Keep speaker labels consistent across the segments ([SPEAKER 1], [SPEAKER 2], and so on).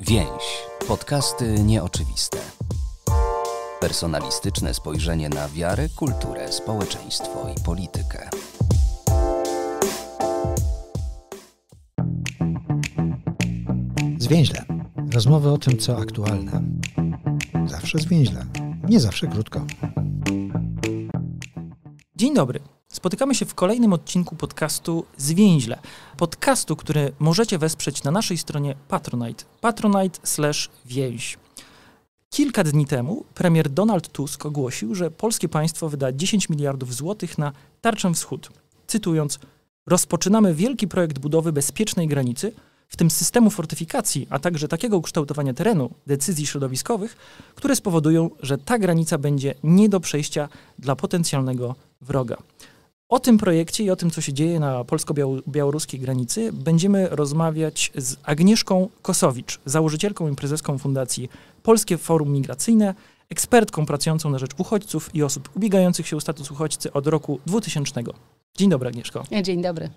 [SPEAKER 1] Więź. Podcasty nieoczywiste. Personalistyczne spojrzenie na wiarę, kulturę, społeczeństwo i politykę.
[SPEAKER 2] Zwięźle. Rozmowy o tym, co aktualne. Zawsze zwięźle. Nie zawsze krótko. Dzień dobry. Spotykamy się w kolejnym odcinku podcastu Zwięźle. Podcastu, który możecie wesprzeć na naszej stronie Patronite. Patronite slash więź. Kilka dni temu premier Donald Tusk ogłosił, że polskie państwo wyda 10 miliardów złotych na tarczę wschód. Cytując, rozpoczynamy wielki projekt budowy bezpiecznej granicy, w tym systemu fortyfikacji, a także takiego kształtowania terenu, decyzji środowiskowych, które spowodują, że ta granica będzie nie do przejścia dla potencjalnego wroga. O tym projekcie i o tym, co się dzieje na polsko-białoruskiej granicy, będziemy rozmawiać z Agnieszką Kosowicz, założycielką i prezeską Fundacji Polskie Forum Migracyjne, ekspertką pracującą na rzecz uchodźców i osób ubiegających się o status uchodźcy od roku 2000. Dzień dobry, Agnieszko. E, dzień dobry.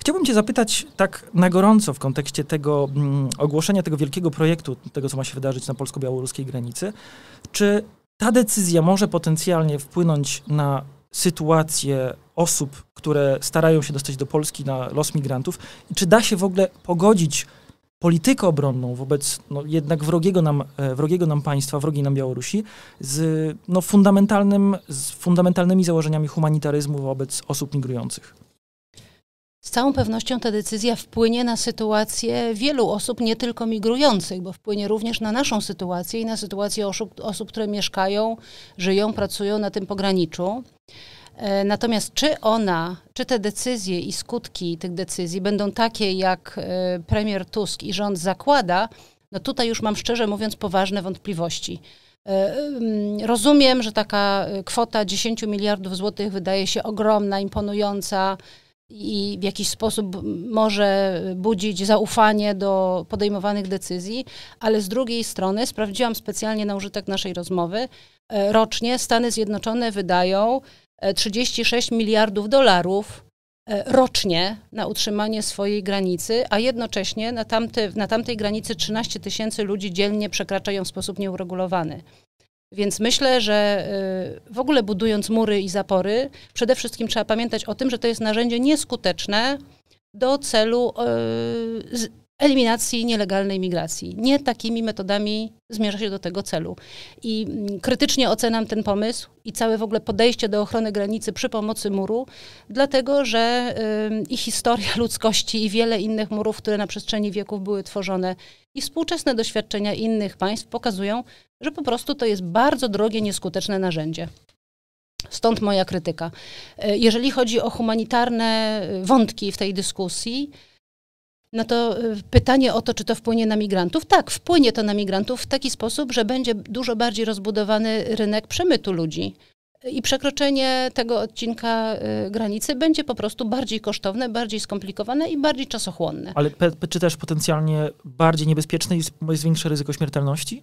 [SPEAKER 2] Chciałbym Cię zapytać tak na gorąco w kontekście tego mm, ogłoszenia, tego wielkiego projektu, tego co ma się wydarzyć na polsko-białoruskiej granicy. Czy ta decyzja może potencjalnie wpłynąć na sytuację osób, które starają się dostać do Polski na los migrantów? I czy da się w ogóle pogodzić politykę obronną wobec no, jednak wrogiego nam, e, wrogiego nam państwa, wrogiej nam Białorusi, z, no, fundamentalnym, z fundamentalnymi założeniami humanitaryzmu wobec osób migrujących?
[SPEAKER 1] Z całą pewnością ta decyzja wpłynie na sytuację wielu osób, nie tylko migrujących, bo wpłynie również na naszą sytuację i na sytuację osób, osób które mieszkają, żyją, pracują na tym pograniczu. E, natomiast czy ona, czy te decyzje i skutki tych decyzji będą takie, jak e, premier Tusk i rząd zakłada, no tutaj już mam szczerze mówiąc poważne wątpliwości. E, mm, rozumiem, że taka kwota 10 miliardów złotych wydaje się ogromna, imponująca, i w jakiś sposób może budzić zaufanie do podejmowanych decyzji, ale z drugiej strony sprawdziłam specjalnie na użytek naszej rozmowy. E, rocznie Stany Zjednoczone wydają 36 e, miliardów dolarów e, rocznie na utrzymanie swojej granicy, a jednocześnie na, tamty, na tamtej granicy 13 tysięcy ludzi dzielnie przekraczają w sposób nieuregulowany. Więc myślę, że y, w ogóle budując mury i zapory, przede wszystkim trzeba pamiętać o tym, że to jest narzędzie nieskuteczne do celu y, eliminacji nielegalnej migracji. Nie takimi metodami zmierza się do tego celu. I mm, krytycznie oceniam ten pomysł i całe w ogóle podejście do ochrony granicy przy pomocy muru, dlatego że i historia ludzkości i wiele innych murów, które na przestrzeni wieków były tworzone i współczesne doświadczenia innych państw pokazują, że po prostu to jest bardzo drogie, nieskuteczne narzędzie. Stąd moja krytyka. E, jeżeli chodzi o humanitarne y, wątki w tej dyskusji, no to y, pytanie o to, czy to wpłynie na migrantów? Tak, wpłynie to na migrantów w taki sposób, że będzie dużo bardziej rozbudowany rynek przemytu ludzi. I przekroczenie tego odcinka y, granicy będzie po prostu bardziej kosztowne, bardziej skomplikowane i bardziej czasochłonne. Ale
[SPEAKER 2] czy też potencjalnie bardziej niebezpieczne jest, jest większe ryzyko śmiertelności?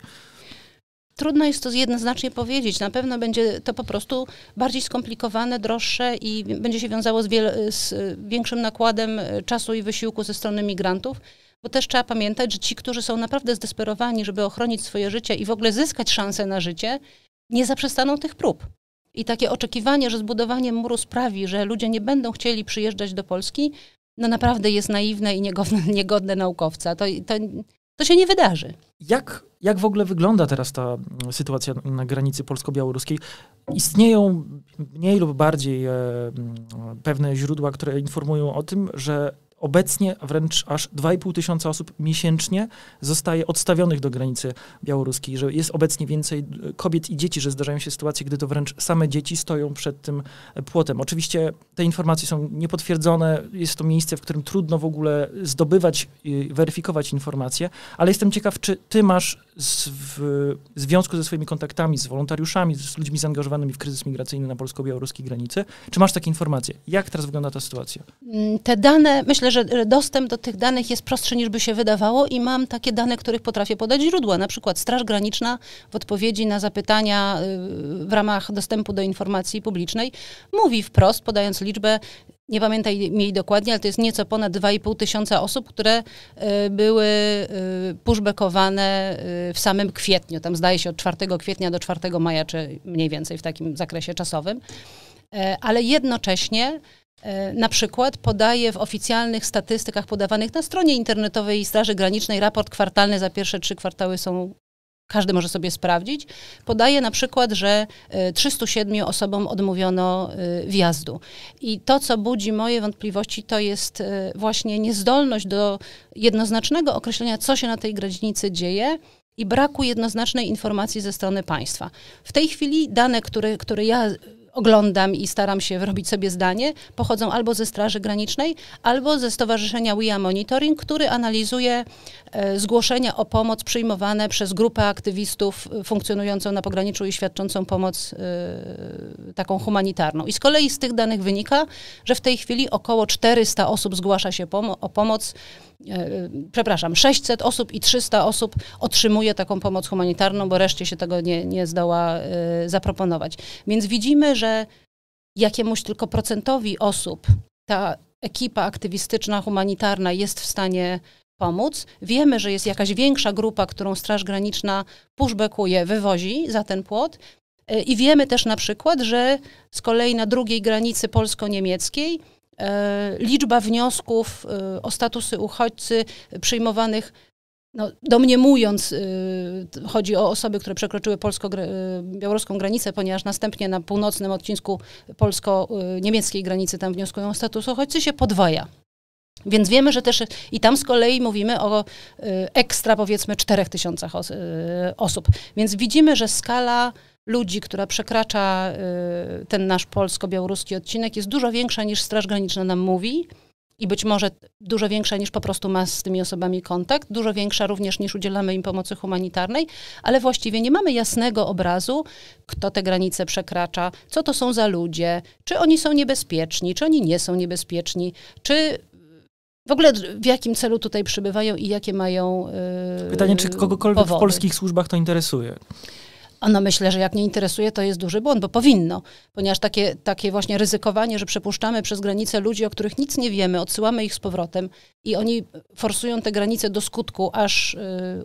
[SPEAKER 1] Trudno jest to jednoznacznie powiedzieć. Na pewno będzie to po prostu bardziej skomplikowane, droższe i będzie się wiązało z, z y, większym nakładem y, czasu i wysiłku ze strony migrantów. Bo też trzeba pamiętać, że ci, którzy są naprawdę zdesperowani, żeby ochronić swoje życie i w ogóle zyskać szansę na życie, nie zaprzestaną tych prób. I takie oczekiwanie, że zbudowanie muru sprawi, że ludzie nie będą chcieli przyjeżdżać do Polski, no naprawdę jest naiwne i niegodne, niegodne naukowca. To, to
[SPEAKER 2] to się nie wydarzy. Jak, jak w ogóle wygląda teraz ta mm, sytuacja na granicy polsko-białoruskiej? Istnieją mniej lub bardziej e, mm, pewne źródła, które informują o tym, że Obecnie wręcz aż 2,5 tysiąca osób miesięcznie zostaje odstawionych do granicy białoruskiej, że jest obecnie więcej e, kobiet i dzieci, że zdarzają się sytuacje, gdy to wręcz same dzieci stoją przed tym e, płotem. Oczywiście te informacje są niepotwierdzone, jest to miejsce, w którym trudno w ogóle zdobywać, weryfikować informacje, ale jestem ciekaw, czy ty masz z, w, w związku ze swoimi kontaktami z wolontariuszami, z ludźmi zaangażowanymi w kryzys migracyjny na polsko-białoruskiej granicy? Czy masz takie informacje? Jak teraz wygląda ta sytuacja?
[SPEAKER 1] Mm, te dane, myślę, że dostęp do tych danych jest prostszy niż by się wydawało i mam takie dane, których potrafię podać źródła, na przykład Straż Graniczna w odpowiedzi na zapytania y, w ramach dostępu do informacji publicznej mówi wprost, podając liczbę nie pamiętaj jej dokładnie, ale to jest nieco ponad 2,5 tysiąca osób, które e, były e, pushbackowane e, w samym kwietniu. Tam zdaje się od 4 kwietnia do 4 maja, czy mniej więcej w takim zakresie czasowym. Ale jednocześnie na przykład podaje w oficjalnych statystykach podawanych na stronie internetowej Straży Granicznej raport kwartalny za pierwsze trzy kwartały są każdy może sobie sprawdzić, podaje na przykład, że 307 e, osobom odmówiono e, wjazdu. I to, co budzi moje wątpliwości, to jest e, właśnie niezdolność do jednoznacznego określenia, co się na tej granicy dzieje. I braku jednoznacznej informacji ze strony państwa. W tej chwili dane, które, które ja oglądam i staram się robić sobie zdanie, pochodzą albo ze Straży Granicznej, albo ze Stowarzyszenia WIA Monitoring, który analizuje e, zgłoszenia o pomoc przyjmowane przez grupę aktywistów e, funkcjonującą na pograniczu i świadczącą pomoc e, taką humanitarną. I z kolei z tych danych wynika, że w tej chwili około 400 osób zgłasza się o pomoc E, przepraszam, 600 osób i 300 osób otrzymuje taką pomoc humanitarną, bo reszcie się tego nie, nie zdoła e, zaproponować. Więc widzimy, że jakiemuś tylko procentowi osób ta ekipa aktywistyczna, humanitarna jest w stanie pomóc. Wiemy, że jest jakaś większa grupa, którą Straż Graniczna pushbackuje, wywozi za ten płot. E, I wiemy też na przykład, że z kolei na drugiej granicy polsko-niemieckiej E, liczba wniosków e, o statusy uchodźcy przyjmowanych no, domniemując, e, chodzi o osoby, które przekroczyły polsko-białoruską granicę, ponieważ następnie na północnym odcinku polsko-niemieckiej granicy tam wnioskują o status uchodźcy, się podwaja. Więc wiemy, że też i tam z kolei mówimy o ekstra powiedzmy 4 tysiącach osób. Więc widzimy, że skala ludzi, która przekracza y, ten nasz polsko-białoruski odcinek, jest dużo większa niż Straż Graniczna nam mówi i być może dużo większa niż po prostu ma z tymi osobami kontakt, dużo większa również niż udzielamy im pomocy humanitarnej, ale właściwie nie mamy jasnego obrazu, kto te granice przekracza, co to są za ludzie, czy oni są niebezpieczni, czy oni nie są niebezpieczni, czy w ogóle w jakim celu tutaj przybywają i jakie mają. Yy, Pytanie, czy kogokolwiek powody. w polskich
[SPEAKER 2] służbach to interesuje?
[SPEAKER 1] A no myślę, że jak nie interesuje, to jest duży błąd, bo powinno, ponieważ takie, takie właśnie ryzykowanie, że przepuszczamy przez granicę ludzi, o których nic nie wiemy, odsyłamy ich z powrotem i oni forsują te granice do skutku, aż y,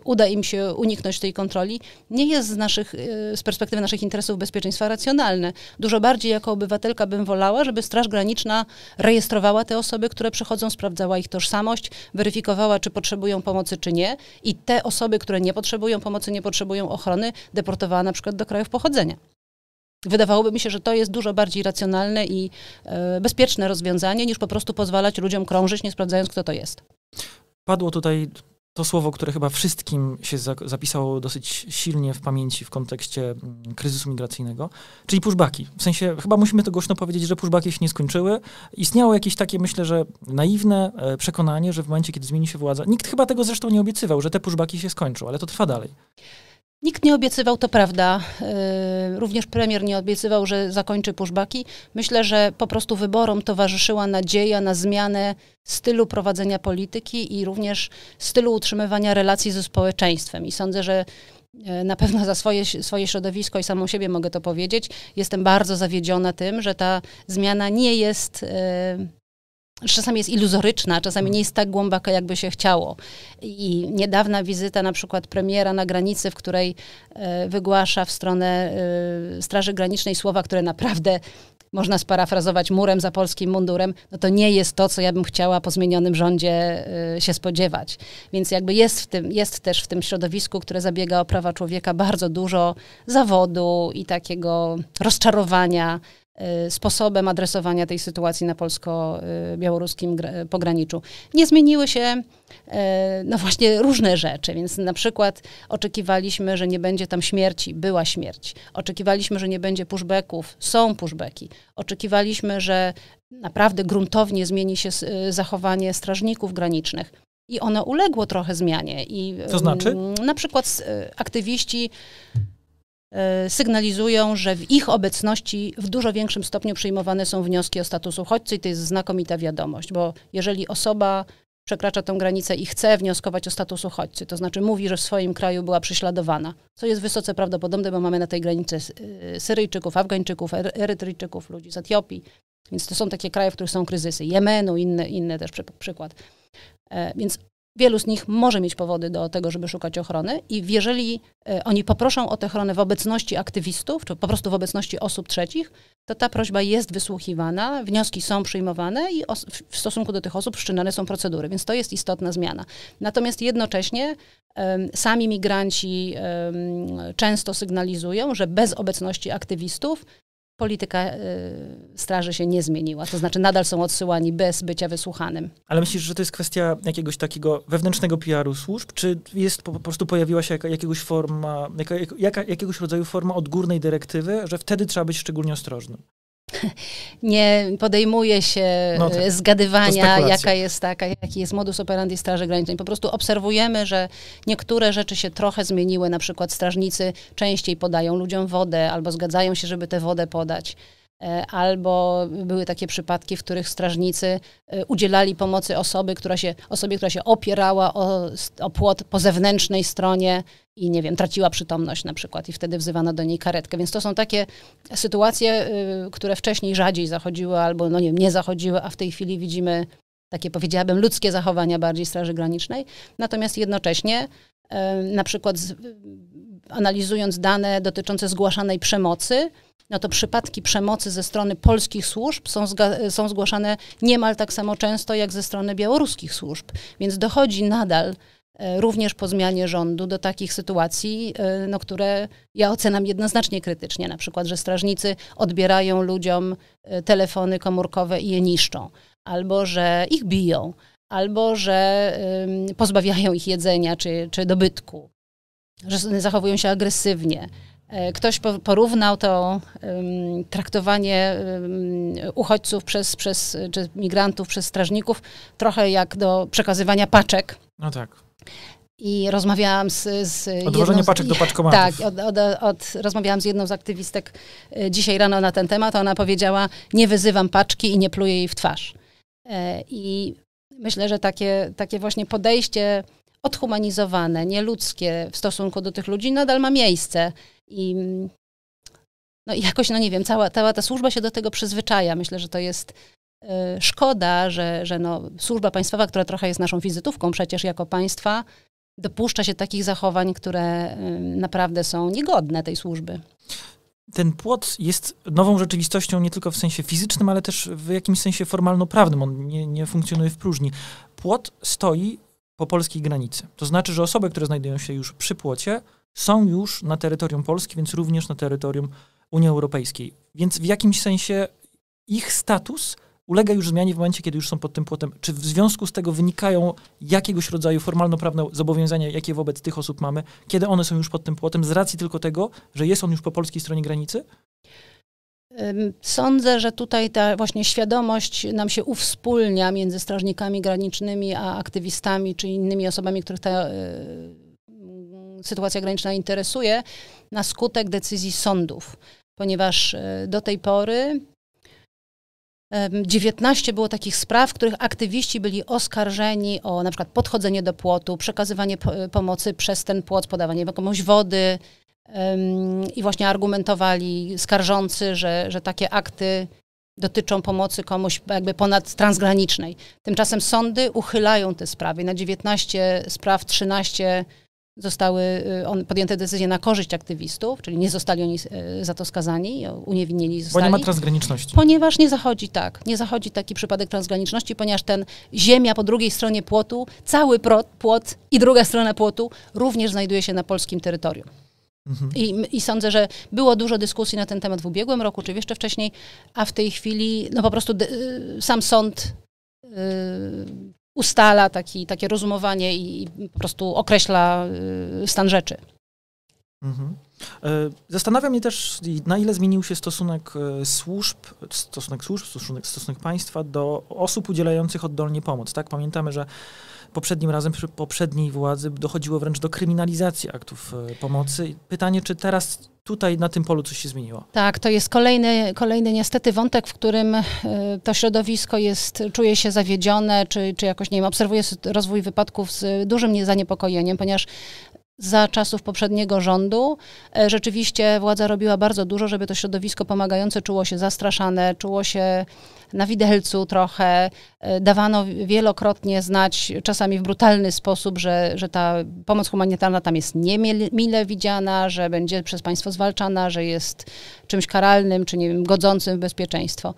[SPEAKER 1] uda im się uniknąć tej kontroli, nie jest z, naszych, y, z perspektywy naszych interesów bezpieczeństwa racjonalne. Dużo bardziej jako obywatelka bym wolała, żeby Straż Graniczna rejestrowała te osoby, które przychodzą, sprawdzała ich tożsamość, weryfikowała, czy potrzebują pomocy, czy nie i te osoby, które nie potrzebują pomocy, nie potrzebują ochrony, deportowane na przykład do krajów pochodzenia. Wydawałoby mi się, że to jest dużo bardziej racjonalne i e, bezpieczne rozwiązanie, niż po prostu pozwalać ludziom krążyć, nie sprawdzając, kto to jest.
[SPEAKER 2] Padło tutaj to słowo, które chyba wszystkim się zapisało dosyć silnie w pamięci w kontekście mm, kryzysu migracyjnego, czyli pushbacki. W sensie, chyba musimy to głośno powiedzieć, że pushbacki się nie skończyły. Istniało jakieś takie, myślę, że naiwne e, przekonanie, że w momencie, kiedy zmieni się władza, nikt chyba tego zresztą nie obiecywał, że te pushbacki się skończą, ale to trwa dalej.
[SPEAKER 1] Nikt nie obiecywał, to prawda. Y, również premier nie obiecywał, że zakończy puszbaki. Myślę, że po prostu wyborom towarzyszyła nadzieja na zmianę stylu prowadzenia polityki i również stylu utrzymywania relacji ze społeczeństwem. I sądzę, że y, na pewno za swoje, swoje środowisko i samą siebie mogę to powiedzieć. Jestem bardzo zawiedziona tym, że ta zmiana nie jest y, czasami jest iluzoryczna, czasami nie jest tak głęboka, jakby się chciało. I niedawna wizyta na przykład premiera na granicy, w której e, wygłasza w stronę e, Straży Granicznej słowa, które naprawdę można sparafrazować murem za polskim mundurem, no to nie jest to, co ja bym chciała po zmienionym rządzie e, się spodziewać. Więc jakby jest, w tym, jest też w tym środowisku, które zabiega o prawa człowieka bardzo dużo zawodu i takiego rozczarowania Y, sposobem adresowania tej sytuacji na polsko-białoruskim pograniczu. Nie zmieniły się y, no właśnie różne rzeczy, więc na przykład oczekiwaliśmy, że nie będzie tam śmierci, była śmierć. Oczekiwaliśmy, że nie będzie pushbacków, są pushbacki. Oczekiwaliśmy, że naprawdę gruntownie zmieni się y, zachowanie strażników granicznych. I ono uległo trochę zmianie. I, Co znaczy? Mm, na przykład aktywiści E, sygnalizują, że w ich obecności w dużo większym stopniu przyjmowane są wnioski o status uchodźcy i to jest znakomita wiadomość, bo jeżeli osoba przekracza tę granicę i chce wnioskować o status uchodźcy, to znaczy mówi, że w swoim kraju była prześladowana, co jest wysoce prawdopodobne, bo mamy na tej granicy e, Syryjczyków, Afgańczyków, Erytryjczyków, ludzi z Etiopii, więc to są takie kraje, w których są kryzysy, Jemenu, inny, inny też przy, przykład. E, więc Wielu z nich może mieć powody do tego, żeby szukać ochrony i jeżeli e, oni poproszą o tę ochronę w obecności aktywistów, czy po prostu w obecności osób trzecich, to ta prośba jest wysłuchiwana, wnioski są przyjmowane i w stosunku do tych osób wszczynane są procedury, więc to jest istotna zmiana. Natomiast jednocześnie sami migranci często sygnalizują, że bez obecności aktywistów polityka y, straży się nie zmieniła. To znaczy nadal są odsyłani bez bycia wysłuchanym.
[SPEAKER 2] Ale myślisz, że to jest kwestia jakiegoś takiego wewnętrznego PR-u służb? Czy jest po, po prostu pojawiła się jaka, jakiegoś forma, jaka, jaka, jakiegoś rodzaju forma odgórnej dyrektywy, że wtedy trzeba być szczególnie ostrożnym?
[SPEAKER 1] nie podejmuje się no e, tak. zgadywania, jaka jest taka, jaki jest modus operandi Straży Granicznej. Po prostu obserwujemy, że niektóre rzeczy się trochę zmieniły, na przykład strażnicy częściej podają ludziom wodę albo zgadzają się, żeby tę wodę podać. E, albo były takie przypadki, w których strażnicy e, udzielali pomocy osoby, która się, osobie, która się opierała o, o płot po zewnętrznej stronie i nie wiem, traciła przytomność na przykład i wtedy wzywano do niej karetkę. Więc to są takie sytuacje, y, które wcześniej rzadziej zachodziły albo no nie, wiem, nie zachodziły, a w tej chwili widzimy takie powiedziałabym ludzkie zachowania bardziej Straży Granicznej. Natomiast jednocześnie y, na przykład analizując dane dotyczące zgłaszanej przemocy, no to przypadki przemocy ze strony polskich służb są, są zgłaszane niemal tak samo często jak ze strony białoruskich służb. Więc dochodzi nadal E, również po zmianie rządu do takich sytuacji, e, no, które ja ocenam jednoznacznie krytycznie, na przykład, że strażnicy odbierają ludziom e, telefony komórkowe i je niszczą, albo że ich biją, albo że pozbawiają ich jedzenia czy, czy dobytku, że zachowują się agresywnie. Ktoś porównał to um, traktowanie um, uchodźców przez, przez, czy migrantów przez strażników trochę jak do przekazywania paczek. No tak i rozmawiałam z... z Odwożenie paczek do paczkomatów. Tak, od, od, od, rozmawiałam z jedną z aktywistek e, dzisiaj rano na ten temat, ona powiedziała, nie wyzywam paczki i nie pluję jej w twarz. E, I myślę, że takie, takie właśnie podejście odhumanizowane, nieludzkie w stosunku do tych ludzi nadal ma miejsce i mm, no jakoś, no nie wiem, cała, cała ta służba się do tego przyzwyczaja. Myślę, że to jest Y, szkoda, że, że no, służba państwowa, która trochę jest naszą wizytówką przecież jako państwa, dopuszcza się takich zachowań, które y, naprawdę są niegodne
[SPEAKER 2] tej służby. Ten płot jest nową rzeczywistością nie tylko w sensie fizycznym, ale też w jakimś sensie formalno-prawnym. On nie, nie funkcjonuje w próżni. Płot stoi po polskiej granicy. To znaczy, że osoby, które znajdują się już przy płocie, są już na terytorium Polski, więc również na terytorium Unii Europejskiej. Więc w jakimś sensie ich status ulega już zmianie w momencie, kiedy już są pod tym płotem. Czy w związku z tego wynikają jakiegoś rodzaju formalno-prawne zobowiązania, jakie wobec tych osób mamy, kiedy one są już pod tym płotem, z racji tylko tego, że jest on już po polskiej stronie granicy?
[SPEAKER 1] Sądzę, że tutaj ta właśnie świadomość nam się uwspólnia między strażnikami granicznymi a aktywistami czy innymi osobami, których ta y, sytuacja graniczna interesuje, na skutek decyzji sądów, ponieważ y, do tej pory 19 było takich spraw, w których aktywiści byli oskarżeni o na przykład podchodzenie do płotu, przekazywanie y, pomocy przez ten płot, podawanie komuś wody i właśnie argumentowali skarżący, że, że takie akty dotyczą pomocy komuś jakby ponad transgranicznej. Tymczasem sądy uchylają te sprawy. Na 19 spraw 13 zostały y, on, podjęte decyzje na korzyść aktywistów, czyli nie zostali oni y, za to skazani, uniewinnieni zostali. Bo nie ma transgraniczności. Ponieważ nie zachodzi tak, nie zachodzi taki przypadek transgraniczności, ponieważ ten ziemia po drugiej stronie płotu, cały płot i druga strona płotu również znajduje się na polskim terytorium. Mhm. I, I, sądzę, że było dużo dyskusji na ten temat w ubiegłym roku, czy jeszcze wcześniej, a w tej chwili no po prostu y, sam sąd y, ustala taki, takie rozumowanie i po prostu określa y, stan rzeczy.
[SPEAKER 2] Mhm. E, Zastanawiam się też, na ile zmienił się stosunek e, służb, stosunek służb, stosunek, stosunek państwa do osób udzielających oddolnie pomoc. Tak? Pamiętamy, że poprzednim razem przy poprzedniej władzy dochodziło wręcz do kryminalizacji aktów e, pomocy. Pytanie, czy teraz tutaj na tym polu coś się zmieniło?
[SPEAKER 1] Tak, to jest kolejny, kolejny niestety wątek, w którym to środowisko jest, czuje się zawiedzione, czy, czy jakoś, nie wiem, obserwuje rozwój wypadków z dużym zaniepokojeniem, ponieważ za czasów poprzedniego rządu e, rzeczywiście władza robiła bardzo dużo, żeby to środowisko pomagające czuło się zastraszane, czuło się na widelcu trochę. E, dawano wielokrotnie znać, czasami w brutalny sposób, że, że ta pomoc humanitarna tam jest niemile widziana, że będzie przez państwo zwalczana, że jest czymś karalnym czy nie wiem, godzącym w bezpieczeństwo.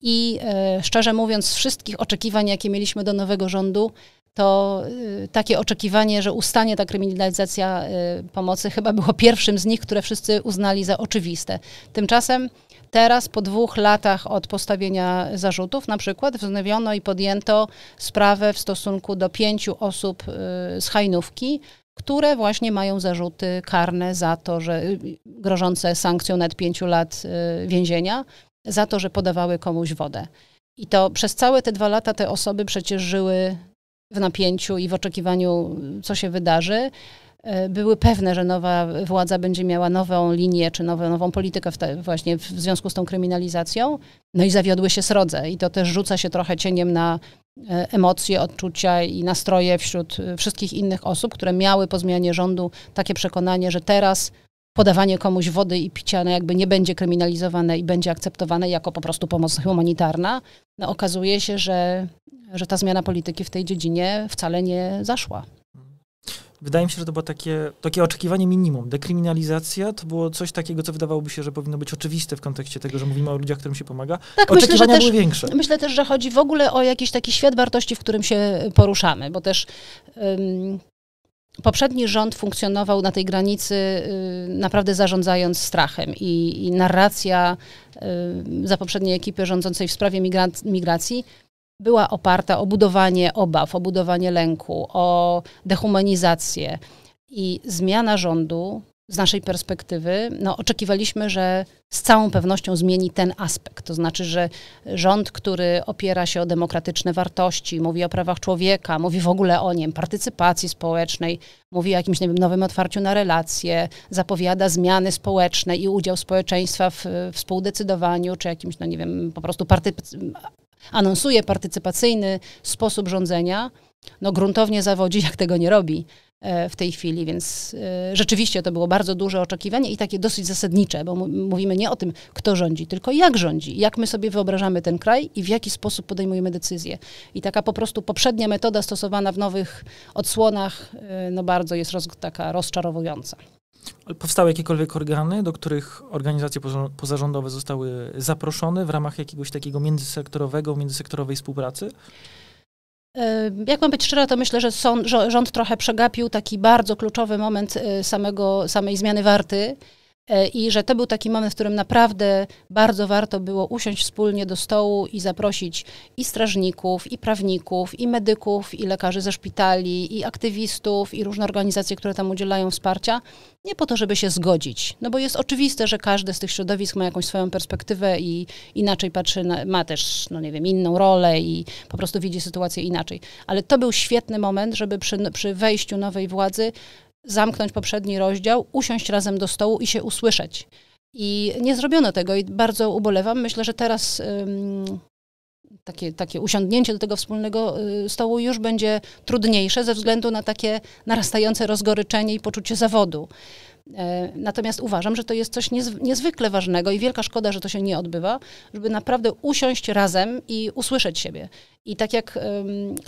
[SPEAKER 1] I e, szczerze mówiąc, z wszystkich oczekiwań, jakie mieliśmy do nowego rządu, to y, takie oczekiwanie, że ustanie ta kryminalizacja y, pomocy, chyba było pierwszym z nich, które wszyscy uznali za oczywiste. Tymczasem teraz, po dwóch latach od postawienia zarzutów, na przykład wznowiono i podjęto sprawę w stosunku do pięciu osób y, z hajnówki, które właśnie mają zarzuty karne za to, że grożące sankcją nad pięciu lat więzienia, za to, że podawały komuś wodę. I to przez całe te dwa lata te osoby przecież żyły w napięciu i w oczekiwaniu, co się wydarzy, e, były pewne, że nowa władza będzie miała nową linię czy nowe, nową politykę w te, właśnie w związku z tą kryminalizacją. No i zawiodły się srodze i to też rzuca się trochę cieniem na e, emocje, odczucia i nastroje wśród e, wszystkich innych osób, które miały po zmianie rządu takie przekonanie, że teraz podawanie komuś wody i picia no jakby nie będzie kryminalizowane i będzie akceptowane jako po prostu pomoc humanitarna, no okazuje się, że, że ta zmiana polityki w tej dziedzinie wcale nie zaszła.
[SPEAKER 2] Wydaje mi się, że to było takie, takie oczekiwanie minimum. Dekryminalizacja to było coś takiego, co wydawałoby się, że powinno być oczywiste w kontekście tego, że mówimy o ludziach, którym się pomaga. Tak, Oczekiwania myślę, były też, większe. Myślę
[SPEAKER 1] też, że chodzi w ogóle o jakiś taki świat wartości, w którym się poruszamy, bo też um, poprzedni rząd funkcjonował na tej granicy y, naprawdę zarządzając strachem i, i narracja y, za poprzedniej ekipy rządzącej w sprawie migracji była oparta o budowanie obaw, o budowanie lęku, o dehumanizację. I zmiana rządu z naszej perspektywy no, oczekiwaliśmy, że z całą pewnością zmieni ten aspekt. To znaczy, że rząd, który opiera się o demokratyczne wartości, mówi o prawach człowieka, mówi w ogóle o nim, partycypacji społecznej, mówi o jakimś wiem, nowym otwarciu na relacje, zapowiada zmiany społeczne i udział społeczeństwa w, w współdecydowaniu, czy jakimś, no nie wiem, po prostu anonsuje partycypacyjny sposób rządzenia, no gruntownie zawodzi, jak tego nie robi. E, w tej chwili, więc e, rzeczywiście to było bardzo duże oczekiwanie i takie dosyć zasadnicze, bo mówimy nie o tym, kto rządzi, tylko jak rządzi, jak my sobie wyobrażamy ten kraj i w jaki sposób podejmujemy decyzje. I taka po prostu poprzednia metoda stosowana w nowych odsłonach, e, no bardzo jest roz, taka rozczarowująca.
[SPEAKER 2] Powstały jakiekolwiek organy, do których organizacje pozarządowe zostały zaproszone w ramach jakiegoś takiego międzysektorowego, międzysektorowej współpracy?
[SPEAKER 1] Jak mam być szczera, to myślę, że rząd trochę przegapił taki bardzo kluczowy moment y, samego, samej zmiany warty. E, i że to był taki moment, w którym naprawdę bardzo warto było usiąść wspólnie do stołu i zaprosić i strażników, i prawników, i medyków, i lekarzy ze szpitali, i aktywistów, i różne organizacje, które tam udzielają wsparcia, nie po to, żeby się zgodzić. No bo jest oczywiste, że każde z tych środowisk ma jakąś swoją perspektywę i inaczej patrzy, na, ma też, no nie wiem, inną rolę i po prostu widzi sytuację inaczej. Ale to był świetny moment, żeby przy, przy wejściu nowej władzy zamknąć poprzedni rozdział, usiąść razem do stołu i się usłyszeć. I nie zrobiono tego i bardzo ubolewam. Myślę, że teraz ym, takie, takie usiądnięcie do tego wspólnego y, stołu już będzie trudniejsze ze względu na takie narastające rozgoryczenie i poczucie zawodu. E, natomiast uważam, że to jest coś niezwykle ważnego i wielka szkoda, że to się nie odbywa, żeby naprawdę usiąść razem i usłyszeć siebie. I tak jak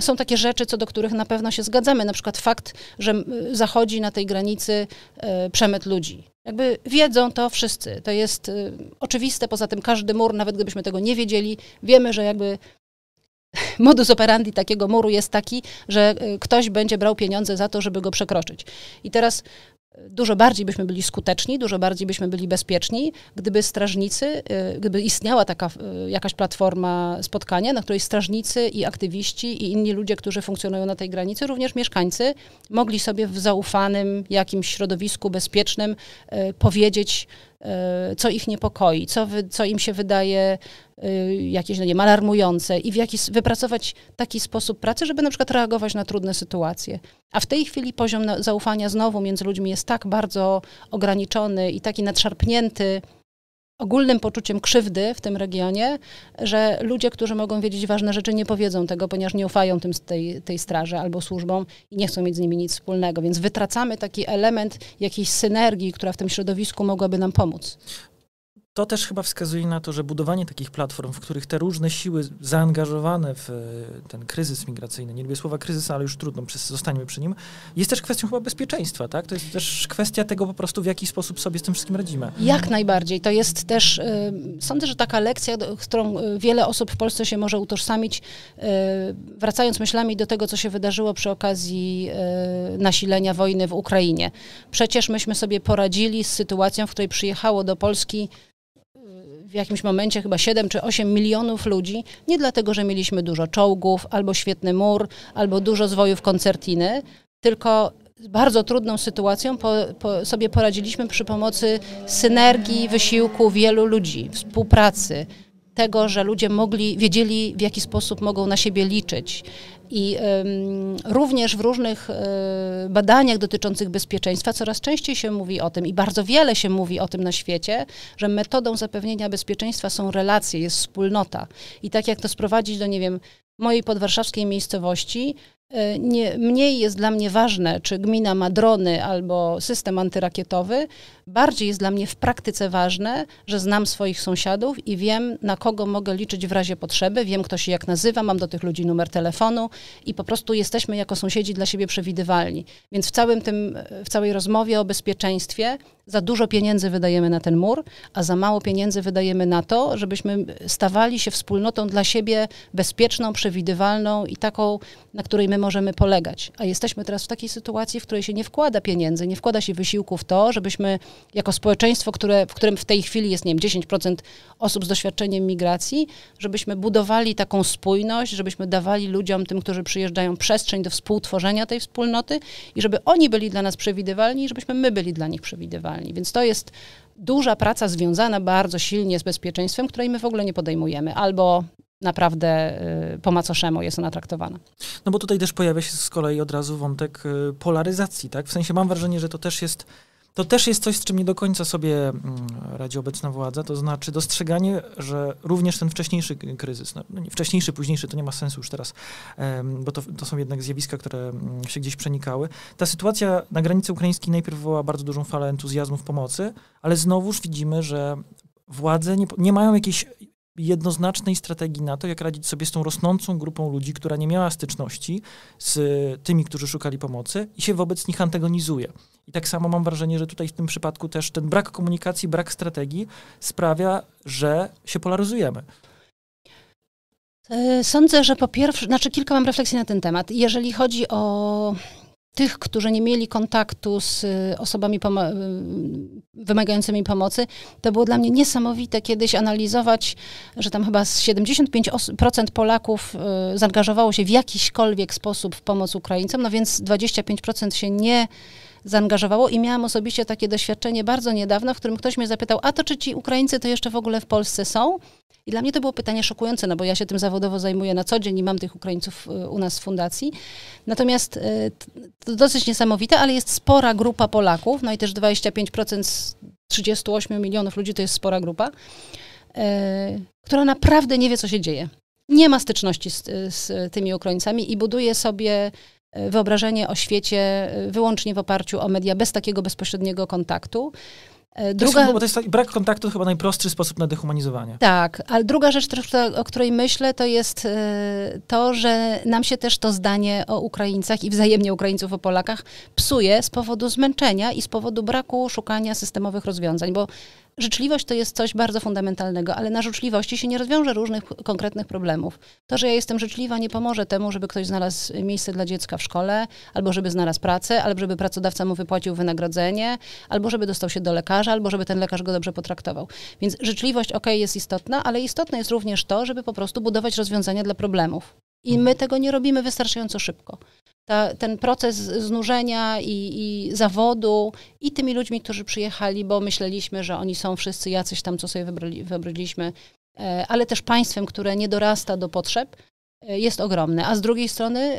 [SPEAKER 1] są takie rzeczy, co do których na pewno się zgadzamy, na przykład fakt, że zachodzi na tej granicy e, przemyt ludzi. Jakby wiedzą to wszyscy. To jest y, oczywiste, poza tym każdy mur, nawet gdybyśmy tego nie wiedzieli, wiemy, że jakby modus operandi takiego muru jest taki, że y, ktoś będzie brał pieniądze za to, żeby go przekroczyć. I teraz dużo bardziej byśmy byli skuteczni, dużo bardziej byśmy byli bezpieczni, gdyby strażnicy, y, gdyby istniała taka y, jakaś platforma spotkania, na której strażnicy i aktywiści i inni ludzie, którzy funkcjonują na tej granicy, również mieszkańcy, mogli sobie w zaufanym jakimś środowisku bezpiecznym y, powiedzieć E, co ich niepokoi, co, wy, co im się wydaje e, jakieś, no nie wiem, alarmujące i w jaki, wypracować taki sposób pracy, żeby na przykład reagować na trudne sytuacje. A w tej chwili poziom zaufania znowu między ludźmi jest tak bardzo ograniczony i taki nadszarpnięty, ogólnym poczuciem krzywdy w tym regionie, że ludzie, którzy mogą wiedzieć ważne rzeczy, nie powiedzą tego, ponieważ nie ufają tym, tej, tej straży albo służbom i nie chcą mieć z nimi nic wspólnego. Więc wytracamy taki element jakiejś synergii, która w tym środowisku mogłaby nam
[SPEAKER 2] pomóc to też chyba wskazuje na to, że budowanie takich platform, w których te różne siły zaangażowane w e, ten kryzys migracyjny, nie lubię słowa kryzys, ale już trudno, zostańmy przy nim, jest też kwestią chyba bezpieczeństwa, tak? To jest też kwestia tego po prostu, w jaki sposób sobie z tym wszystkim radzimy.
[SPEAKER 1] Jak najbardziej. To jest też, e, sądzę, że taka lekcja, którą e, wiele osób w Polsce się może utożsamić, wracając myślami do tego, co się wydarzyło przy okazji nasilenia wojny w Ukrainie. Przecież myśmy sobie poradzili z sytuacją, w której przyjechało do Polski w jakimś momencie chyba 7 czy 8 milionów ludzi, nie dlatego, że mieliśmy dużo czołgów, albo świetny mur, albo dużo zwojów koncertiny, tylko z bardzo trudną sytuacją po, po sobie poradziliśmy przy pomocy synergii, wysiłku wielu ludzi, współpracy, tego, że ludzie mogli, wiedzieli w jaki sposób mogą na siebie liczyć, i również w różnych e, badaniach dotyczących bezpieczeństwa coraz częściej się mówi o tym i bardzo wiele się mówi o tym na świecie, że metodą zapewnienia bezpieczeństwa są relacje, jest wspólnota. I tak jak to sprowadzić do, nie wiem, mojej podwarszawskiej miejscowości, E, nie, mniej jest dla mnie ważne, czy gmina ma drony albo system antyrakietowy, bardziej jest dla mnie w praktyce ważne, że znam swoich sąsiadów i wiem, na kogo mogę liczyć w razie potrzeby, wiem, kto się jak nazywa, mam do tych ludzi numer telefonu i po prostu jesteśmy jako sąsiedzi dla siebie przewidywalni. Więc w, całym tym, w całej rozmowie o bezpieczeństwie za dużo pieniędzy wydajemy na ten mur, a za mało pieniędzy wydajemy na to, żebyśmy stawali się wspólnotą dla siebie bezpieczną, przewidywalną i taką, na której my możemy polegać. A jesteśmy teraz w takiej sytuacji, w której się nie wkłada pieniędzy, nie wkłada się wysiłku w to, żebyśmy jako społeczeństwo, które, w którym w tej chwili jest, nie wiem, 10% osób z doświadczeniem migracji, żebyśmy budowali taką spójność, żebyśmy dawali ludziom, tym, którzy przyjeżdżają, przestrzeń do współtworzenia tej wspólnoty i żeby oni byli dla nas przewidywalni i żebyśmy my byli dla nich przewidywalni. Więc to jest duża praca związana bardzo silnie z bezpieczeństwem, której my w ogóle nie podejmujemy, albo naprawdę y, po macoszemu jest ona traktowana.
[SPEAKER 2] No bo tutaj też pojawia się z kolei od razu wątek y, polaryzacji, tak? W sensie mam wrażenie, że to też jest to też jest coś, z czym nie do końca sobie mm, radzi obecna władza, to znaczy dostrzeganie, że również ten wcześniejszy kryzys, no, no wcześniejszy, późniejszy, to nie ma sensu już teraz, bo to, to są jednak zjawiska, które mm, się gdzieś przenikały. Ta sytuacja na granicy ukraińskiej najpierw wywołała bardzo dużą falę entuzjazmu w pomocy, ale znowuż widzimy, że władze nie, nie mają jakiejś jednoznacznej strategii na to, jak radzić sobie z tą rosnącą grupą ludzi, która nie miała styczności z tymi, którzy szukali pomocy i się wobec nich antagonizuje. I tak samo mam wrażenie, że tutaj w tym przypadku też ten brak komunikacji, brak strategii sprawia, że się polaryzujemy.
[SPEAKER 1] E, sądzę, że po pierwsze, znaczy kilka mam refleksji na ten temat. Jeżeli chodzi o tych, którzy nie mieli kontaktu z e, osobami pomo- e, wymagającymi pomocy, to było dla mnie niesamowite kiedyś analizować, że tam chyba 75% Polaków zaangażowało się w jakiśkolwiek sposób w pomoc Ukraińcom, no więc 25% się nie zaangażowało i miałam osobiście takie doświadczenie bardzo niedawno, w którym ktoś mnie zapytał, a to czy ci Ukraińcy to jeszcze w ogóle w Polsce są? I dla mnie to było pytanie szokujące, no bo ja się tym zawodowo zajmuję na co dzień i mam tych Ukraińców y, u nas w fundacji. Natomiast y, to dosyć niesamowite, ale jest spora grupa Polaków, no i też 25% z 38 milionów ludzi to jest spora grupa, y, która naprawdę nie wie, co się dzieje nie ma styczności z, z, tymi Ukraińcami i buduje sobie E, wyobrażenie o świecie e, wyłącznie w oparciu o media, bez takiego bezpośredniego kontaktu. E, druga... To jest,
[SPEAKER 2] to jest, brak kontaktu chyba najprostszy sposób na dehumanizowanie.
[SPEAKER 1] Tak, ale druga rzecz, o której myślę, to jest to, że nam się też to zdanie o Ukraińcach i wzajemnie Ukraińców o Polakach psuje z powodu zmęczenia i z powodu braku szukania systemowych rozwiązań, bo życzliwość to jest coś bardzo fundamentalnego, ale na życzliwości się nie rozwiąże różnych konkretnych problemów. To, że ja jestem życzliwa, nie pomoże temu, żeby ktoś znalazł miejsce dla dziecka w szkole, albo żeby znalazł pracę, albo żeby pracodawca mu wypłacił wynagrodzenie, albo żeby dostał się do lekarza, albo żeby ten lekarz go dobrze potraktował. Więc życzliwość, ok, jest istotna, ale istotne jest również to, żeby po prostu budować rozwiązania dla problemów. I my tego nie robimy wystarczająco szybko ta, ten proces znużenia i, i, zawodu i tymi ludźmi, którzy przyjechali, bo myśleliśmy, że oni są wszyscy jacyś tam, co sobie wybrali, wybraliśmy, e, ale też państwem, które nie dorasta do potrzeb, e, jest ogromne. A z drugiej strony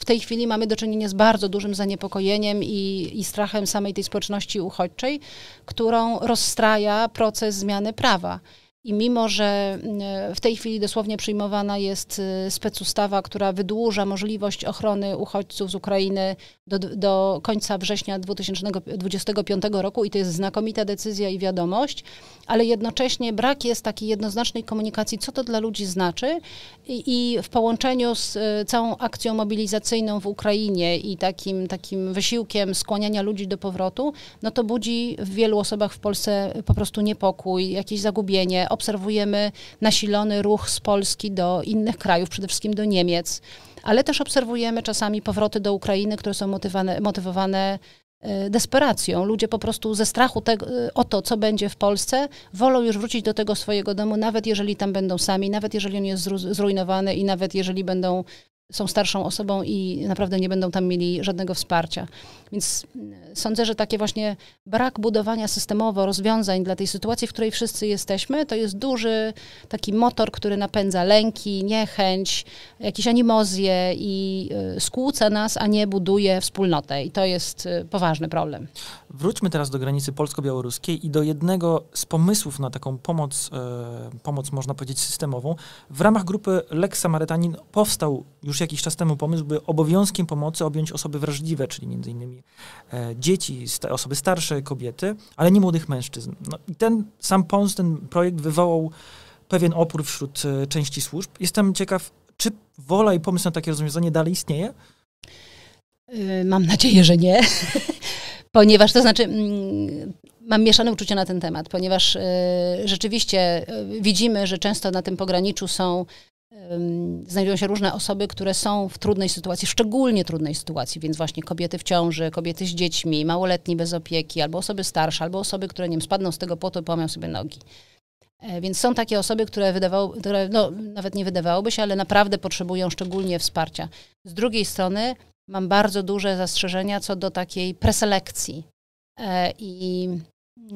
[SPEAKER 1] w tej chwili mamy do czynienia z bardzo dużym zaniepokojeniem i, i strachem samej tej społeczności uchodźczej, którą rozstraja proces zmiany prawa. I mimo, że e, w tej chwili dosłownie przyjmowana jest e, specustawa, która wydłuża możliwość ochrony uchodźców z Ukrainy do, do końca września 2025 roku i to jest znakomita decyzja i wiadomość, ale jednocześnie brak jest takiej jednoznacznej komunikacji, co to dla ludzi znaczy i, i w połączeniu z e, całą akcją mobilizacyjną w Ukrainie i takim, takim wysiłkiem skłaniania ludzi do powrotu, no to budzi w wielu osobach w Polsce po prostu niepokój, jakieś zagubienie, obserwujemy nasilony ruch z Polski do innych krajów, przede wszystkim do Niemiec, ale też obserwujemy czasami powroty do Ukrainy, które są motywane, motywowane e, desperacją. Ludzie po prostu ze strachu te, e, o to, co będzie w Polsce, wolą już wrócić do tego swojego domu, nawet jeżeli tam będą sami, nawet jeżeli on jest zru zrujnowany i nawet jeżeli będą są starszą osobą i naprawdę nie będą tam mieli żadnego wsparcia. Więc mm, sądzę, że takie właśnie brak budowania systemowo rozwiązań dla tej sytuacji, w której wszyscy jesteśmy, to jest duży taki motor, który napędza lęki, niechęć, jakieś animozje i y, skłóca nas, a nie buduje wspólnotę. I to jest y, poważny problem.
[SPEAKER 2] Wróćmy teraz do granicy polsko-białoruskiej i do jednego z pomysłów na taką pomoc, e, pomoc można powiedzieć systemową. W ramach grupy Lex Samarytanin powstał już już jakiś czas temu pomysł, by obowiązkiem pomocy objąć osoby wrażliwe, czyli między innymi e, dzieci, osoby starsze, kobiety, ale nie młodych mężczyzn. No i ten sam pomysł, ten projekt wywołał pewien opór wśród e, części służb. Jestem ciekaw, czy wola i pomysł na takie rozwiązanie dalej istnieje?
[SPEAKER 1] E, mam nadzieję, że nie, ponieważ to znaczy mm, mam mieszane uczucia na ten temat, ponieważ rzeczywiście widzimy, że często na tym pograniczu są znajdują się różne osoby, które są w trudnej sytuacji, szczególnie trudnej sytuacji, więc właśnie kobiety w ciąży, kobiety z dziećmi, małoletni bez opieki, albo osoby starsze, albo osoby, które nie wiem, spadną z tego potu i połamią sobie nogi. E, więc są takie osoby, które, wydawało, które no, nawet nie wydawałoby się, ale naprawdę potrzebują szczególnie wsparcia. Z drugiej strony mam bardzo duże zastrzeżenia co do takiej preselekcji e, i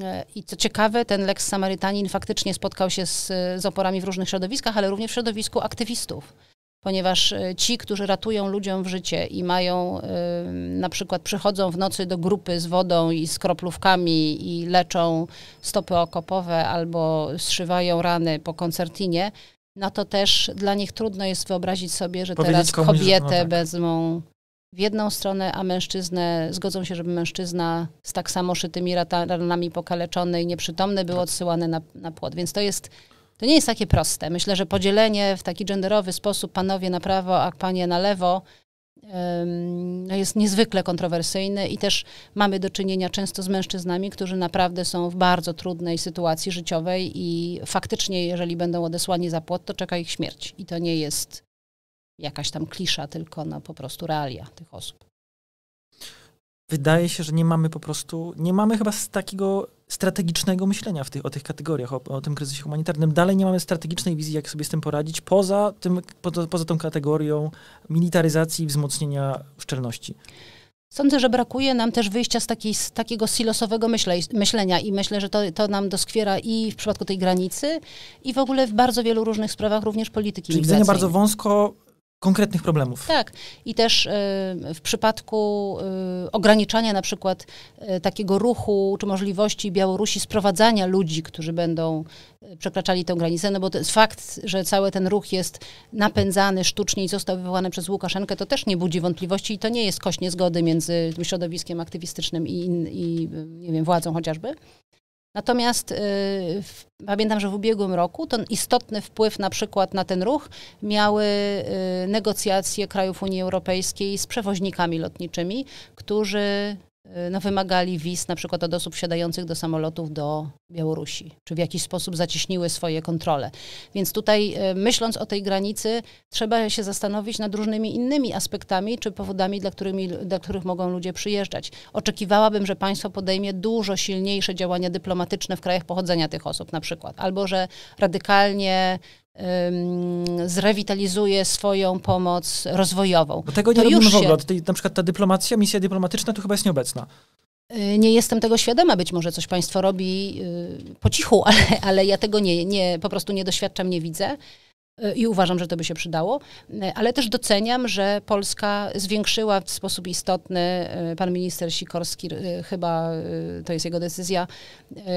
[SPEAKER 1] E, I co ciekawe, ten Lex Samarytanin faktycznie spotkał się z, z oporami w różnych środowiskach, ale również w środowisku aktywistów ponieważ e, ci, którzy ratują ludziom w życie i mają, e, na przykład przychodzą w nocy do grupy z wodą i z kroplówkami i leczą stopy okopowe albo zszywają rany po koncertinie, no to też dla nich trudno jest wyobrazić sobie, że Powiedzieć teraz komuś, no kobietę no tak. wezmą w jedną stronę, a mężczyznę, zgodzą się, żeby mężczyzna z tak samo szytymi ranami pokaleczony i nieprzytomny był tak. odsyłany na, na płot. Więc to jest, to nie jest takie proste. Myślę, że podzielenie w taki genderowy sposób, panowie na prawo, a panie na lewo, no jest niezwykle kontrowersyjne i też mamy do czynienia często z mężczyznami, którzy naprawdę są w bardzo trudnej sytuacji życiowej i faktycznie, jeżeli będą odesłani za płot, to czeka ich śmierć. I to nie jest jakaś tam klisza, tylko no, po prostu realia tych osób.
[SPEAKER 2] Wydaje się, że nie mamy po prostu, nie mamy chyba takiego strategicznego myślenia w tych, o tych kategoriach, o, o, tym kryzysie humanitarnym. Dalej nie mamy strategicznej wizji, jak sobie z tym poradzić, poza, tym, po, poza tą kategorią militaryzacji i wzmocnienia szczelności.
[SPEAKER 1] Sądzę, że brakuje nam też wyjścia z, takiej, z takiego silosowego myśle, myślenia i myślę, że to, to nam doskwiera i w przypadku tej granicy, i w ogóle w bardzo wielu różnych sprawach, również
[SPEAKER 2] polityki Czyli widzenia bardzo wąsko konkretnych problemów.
[SPEAKER 1] Tak. I też y, w przypadku y, ograniczania na przykład y, takiego ruchu czy możliwości Białorusi sprowadzania ludzi, którzy będą y, przekraczali tę granicę, no bo ten fakt, że cały ten ruch jest napędzany sztucznie i został wywołany przez Łukaszenkę, to też nie budzi wątpliwości i to nie jest kość niezgody między środowiskiem aktywistycznym i, i y, nie wiem, władzą chociażby. Natomiast y, pamiętam, że w ubiegłym roku ten istotny wpływ na przykład na ten ruch miały y, negocjacje krajów Unii Europejskiej z przewoźnikami lotniczymi, którzy Y, no, wymagali wiz na przykład od osób wsiadających do samolotów do Białorusi, czy w jakiś sposób zacieśniły swoje kontrole. Więc tutaj y, myśląc o tej granicy, trzeba się zastanowić nad różnymi innymi aspektami czy powodami, dla, którymi, dla których mogą ludzie przyjeżdżać. Oczekiwałabym, że państwo podejmie dużo silniejsze działania dyplomatyczne w krajach pochodzenia tych osób na przykład, albo że radykalnie zrewitalizuje swoją pomoc rozwojową. Bo tego nie robimy w ogóle.
[SPEAKER 2] Się... Na przykład ta dyplomacja, misja dyplomatyczna tu chyba jest nieobecna.
[SPEAKER 1] Y, nie jestem tego świadoma, być może coś państwo robi y, po cichu, ale, ale ja tego nie, nie, po prostu nie doświadczam, nie widzę. E, i uważam, że to by się przydało, e, ale też doceniam, że Polska zwiększyła w sposób istotny, e, pan minister Sikorski chyba, to jest jego decyzja,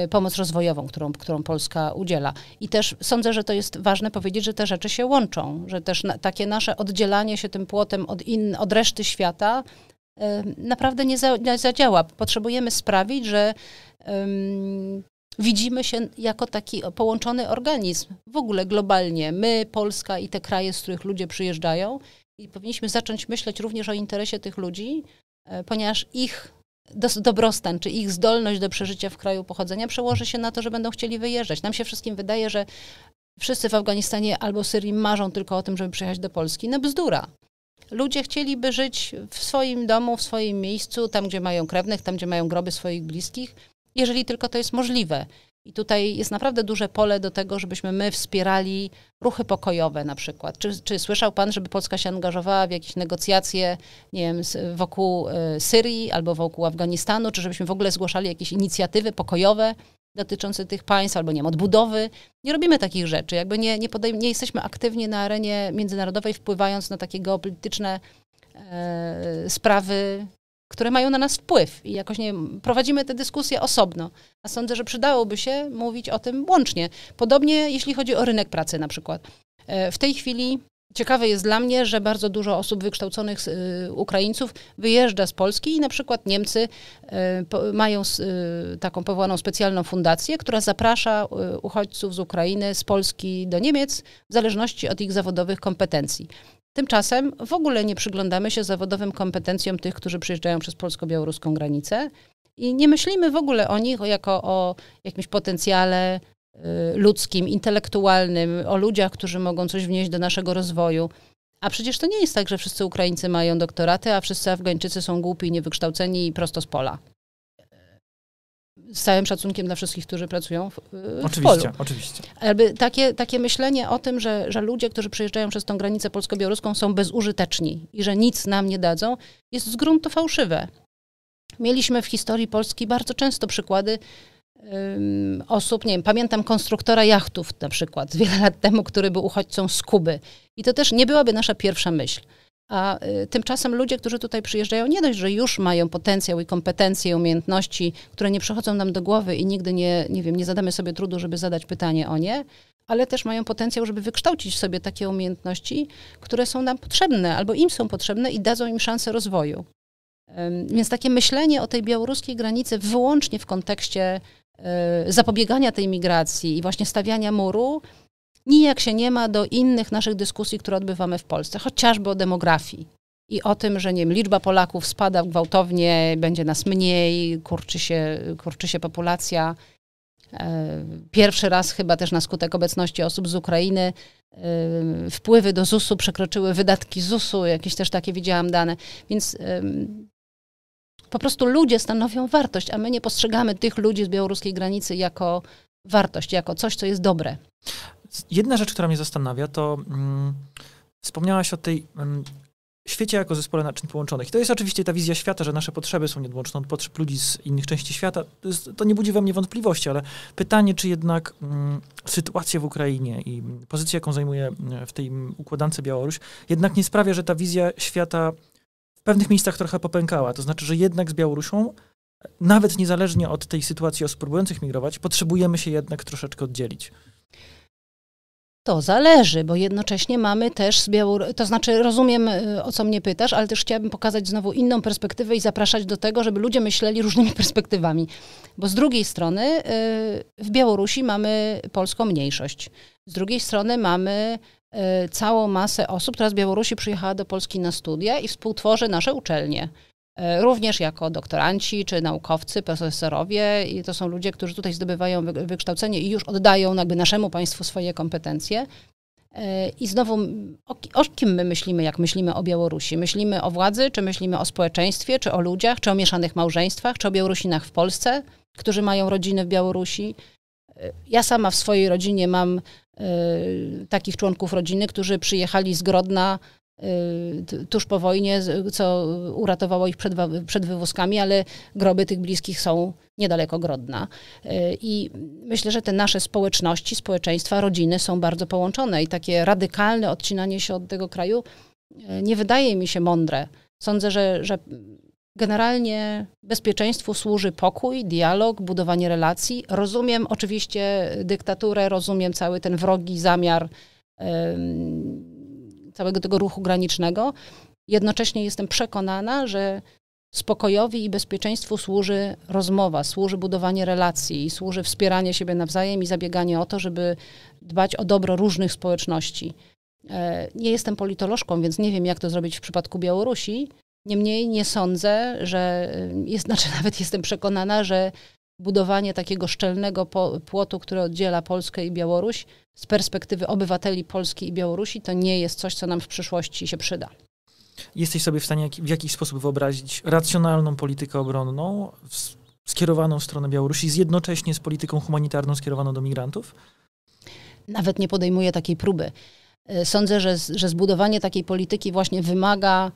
[SPEAKER 1] pomoc rozwojową, którą, którą Polska udziela. I też sądzę, że to jest ważne powiedzieć, że te rzeczy się łączą, że też na, takie nasze oddzielanie się tym płotem od, in, od reszty świata naprawdę nie, za, nie zadziała. Potrzebujemy sprawić, że widzimy się jako taki połączony organizm. W ogóle globalnie my, Polska i te kraje, z których ludzie przyjeżdżają. I powinniśmy zacząć myśleć również o interesie tych ludzi, e, ponieważ ich dobrostan czy ich zdolność do przeżycia w kraju pochodzenia przełoży się na to, że będą chcieli wyjeżdżać. Nam się wszystkim wydaje, że wszyscy w Afganistanie albo Syrii marzą tylko o tym, żeby przyjechać do Polski. No bzdura. Ludzie chcieliby żyć w swoim domu, w swoim miejscu, tam gdzie mają krewnych, tam gdzie mają groby swoich bliskich jeżeli tylko to jest możliwe. I tutaj jest naprawdę duże pole do tego, żebyśmy my wspierali ruchy pokojowe na przykład. Czy, czy słyszał pan, żeby Polska się angażowała w jakieś negocjacje, nie wiem, wokół e, Syrii albo wokół Afganistanu, czy żebyśmy w ogóle zgłaszali jakieś inicjatywy pokojowe dotyczące tych państw, albo nie wiem, odbudowy. Nie robimy takich rzeczy. Jakby nie, nie, podejm- nie jesteśmy aktywni na arenie międzynarodowej, wpływając na takie geopolityczne e, sprawy które mają na nas wpływ i jakoś nie prowadzimy te dyskusje osobno. A sądzę, że przydałoby się mówić o tym łącznie. Podobnie jeśli chodzi o rynek pracy na przykład. E, w tej chwili ciekawe jest dla mnie, że bardzo dużo osób wykształconych y, Ukraińców wyjeżdża z Polski i na przykład Niemcy e, mają y, taką powołaną specjalną fundację, która zaprasza y, uchodźców z Ukrainy, z Polski do Niemiec w zależności od ich zawodowych kompetencji. Tymczasem w ogóle nie przyglądamy się zawodowym kompetencjom tych, którzy przyjeżdżają przez polsko-białoruską granicę i nie myślimy w ogóle o nich jako o jakimś potencjale y, ludzkim, intelektualnym, o ludziach, którzy mogą coś wnieść do naszego rozwoju. A przecież to nie jest tak, że wszyscy Ukraińcy mają doktoraty, a wszyscy Afgańczycy są głupi, niewykształceni i prosto z pola z całym szacunkiem dla wszystkich, którzy pracują w, w oczywiście, polu. Oczywiście, Jakby takie, takie myślenie o tym, że, że ludzie, którzy przejeżdżają przez tą granicę polsko-białoruską są bezużyteczni i że nic nam nie dadzą, jest z gruntu fałszywe. Mieliśmy w historii Polski bardzo często przykłady um, osób, nie wiem, pamiętam konstruktora jachtów na przykład wiele lat temu, który był uchodźcą z Kuby. I to też nie byłaby nasza pierwsza myśl. A y, tymczasem ludzie, którzy tutaj przyjeżdżają, nie dość, że już mają potencjał i kompetencje, umiejętności, które nie przychodzą nam do głowy i nigdy nie, nie wiem, nie zadamy sobie trudu, żeby zadać pytanie o nie, ale też mają potencjał, żeby wykształcić sobie takie umiejętności, które są nam potrzebne albo im są potrzebne i dadzą im szansę rozwoju. Więc takie myślenie o tej białoruskiej granicy wyłącznie w kontekście e, zapobiegania tej migracji i właśnie stawiania muru nijak się nie ma do innych naszych dyskusji, które odbywamy w Polsce, chociażby o demografii i o tym, że nie wiem, liczba Polaków spada gwałtownie, będzie nas mniej, kurczy się, kurczy się populacja. E, pierwszy raz chyba też na skutek obecności osób z Ukrainy e, wpływy do ZUS-u przekroczyły wydatki ZUS-u, jakieś też takie widziałam dane. Więc po prostu ludzie stanowią wartość, a my nie postrzegamy tych ludzi z białoruskiej granicy jako wartość, jako coś, co jest dobre.
[SPEAKER 2] Jedna rzecz, która mnie zastanawia, to mm, wspomniałaś o tej mm, świecie jako zespole naczyń połączonych. I to jest oczywiście ta wizja świata, że nasze potrzeby są nieodłączne od potrzeb ludzi z innych części świata. To, jest, to nie budzi we mnie wątpliwości, ale pytanie, czy jednak mm, sytuacja w Ukrainie i pozycja, jaką zajmuje w tej mm, układance Białoruś, jednak nie sprawia, że ta wizja świata w pewnych miejscach trochę popękała. To znaczy, że jednak z Białorusią nawet niezależnie od tej sytuacji o próbujących migrować, potrzebujemy się jednak troszeczkę oddzielić.
[SPEAKER 1] To zależy, bo jednocześnie mamy też z Białorusi, to znaczy rozumiem y, o co mnie pytasz, ale też chciałabym pokazać znowu inną perspektywę i zapraszać do tego, żeby ludzie myśleli różnymi perspektywami. Bo z drugiej strony y, w Białorusi mamy polską mniejszość. Z drugiej strony mamy y, całą masę osób, która z Białorusi przyjechała do Polski na studia i współtworzy nasze uczelnie. E, również jako doktoranci czy naukowcy, profesorowie, i to są ludzie, którzy tutaj zdobywają wykształcenie i już oddają jakby naszemu państwu swoje kompetencje. E, I znowu, o, kim my myślimy, jak myślimy o Białorusi? Myślimy o władzy, czy myślimy o społeczeństwie, czy o ludziach, czy o mieszanych małżeństwach, czy o Białorusinach w Polsce, którzy mają rodziny w Białorusi? E, ja sama w swojej rodzinie mam y, takich członków rodziny, którzy przyjechali z Grodna Y, tuż po wojnie, co uratowało ich przed, przed wywózkami, ale groby tych bliskich są niedaleko Grodna. Y, I myślę, że te nasze społeczności, społeczeństwa, rodziny są bardzo połączone i takie radykalne odcinanie się od tego kraju y, nie wydaje mi się mądre. Sądzę, że, że generalnie bezpieczeństwu służy pokój, dialog, budowanie relacji. Rozumiem oczywiście dyktaturę, rozumiem cały ten wrogi zamiar. Yy, całego tego ruchu granicznego. Jednocześnie jestem przekonana, że spokojowi i bezpieczeństwu służy rozmowa, służy budowanie relacji, służy wspieranie siebie nawzajem i zabieganie o to, żeby dbać o dobro różnych społeczności. E, nie jestem politolożką, więc nie wiem, jak to zrobić w przypadku Białorusi. Niemniej nie sądzę, że e, jest, znaczy nawet jestem przekonana, że budowanie takiego szczelnego płotu, który oddziela Polskę i Białoruś z perspektywy obywateli Polski i Białorusi, to nie jest coś, co nam w przyszłości się przyda.
[SPEAKER 2] Jesteś sobie w stanie w jakiś sposób wyobrazić racjonalną politykę obronną skierowaną w stronę Białorusi, z jednocześnie z polityką humanitarną skierowaną do migrantów?
[SPEAKER 1] Nawet nie podejmuję takiej próby. Y, sądzę, że, że zbudowanie takiej polityki właśnie wymaga